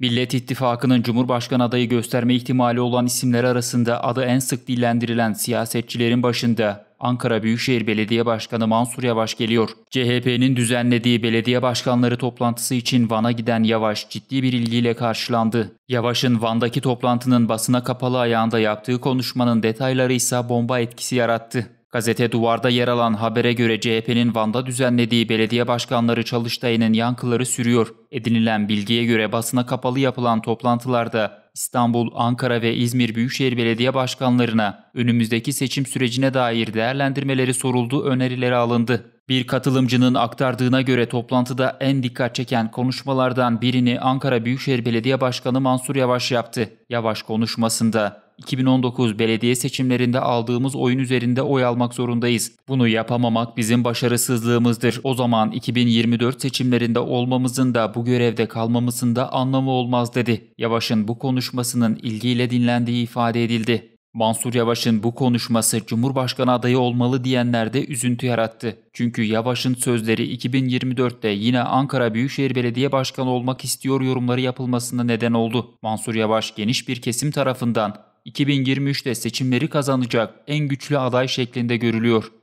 Millet İttifakı'nın Cumhurbaşkanı adayı gösterme ihtimali olan isimler arasında adı en sık dillendirilen siyasetçilerin başında Ankara Büyükşehir Belediye Başkanı Mansur Yavaş geliyor. CHP'nin düzenlediği belediye başkanları toplantısı için Van'a giden Yavaş ciddi bir ilgiyle karşılandı. Yavaş'ın Van'daki toplantının basına kapalı ayağında yaptığı konuşmanın detayları ise bomba etkisi yarattı. Gazete Duvar'da yer alan habere göre CHP'nin Van'da düzenlediği belediye başkanları çalıştayının yankıları sürüyor. Edinilen bilgiye göre basına kapalı yapılan toplantılarda İstanbul, Ankara ve İzmir Büyükşehir Belediye Başkanlarına önümüzdeki seçim sürecine dair değerlendirmeleri soruldu, önerileri alındı. Bir katılımcının aktardığına göre toplantıda en dikkat çeken konuşmalardan birini Ankara Büyükşehir Belediye Başkanı Mansur Yavaş yaptı. Yavaş konuşmasında 2019 belediye seçimlerinde aldığımız oyun üzerinde oy almak zorundayız. Bunu yapamamak bizim başarısızlığımızdır. O zaman 2024 seçimlerinde olmamızın da bu görevde kalmamızın da anlamı olmaz dedi. Yavaş'ın bu konuşmasının ilgiyle dinlendiği ifade edildi. Mansur Yavaş'ın bu konuşması Cumhurbaşkanı adayı olmalı diyenlerde üzüntü yarattı. Çünkü Yavaş'ın sözleri 2024'te yine Ankara Büyükşehir Belediye Başkanı olmak istiyor yorumları yapılmasına neden oldu. Mansur Yavaş geniş bir kesim tarafından 2023'te seçimleri kazanacak en güçlü aday şeklinde görülüyor.